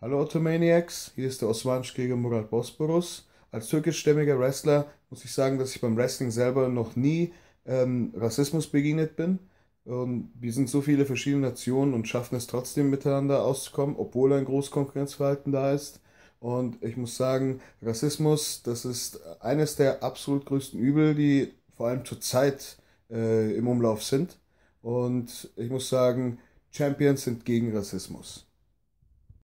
Hallo Ottomaniacs, hier ist der osmanische Krieger Murat Bosporus. Als türkischstämmiger Wrestler muss ich sagen, dass ich beim Wrestling selber noch nie ähm, Rassismus begegnet bin. Und wir sind so viele verschiedene Nationen und schaffen es trotzdem miteinander auszukommen, obwohl ein großes Konkurrenzverhalten da ist. Und ich muss sagen, Rassismus, das ist eines der absolut größten Übel, die vor allem zurzeit äh, im Umlauf sind. Und ich muss sagen, Champions sind gegen Rassismus.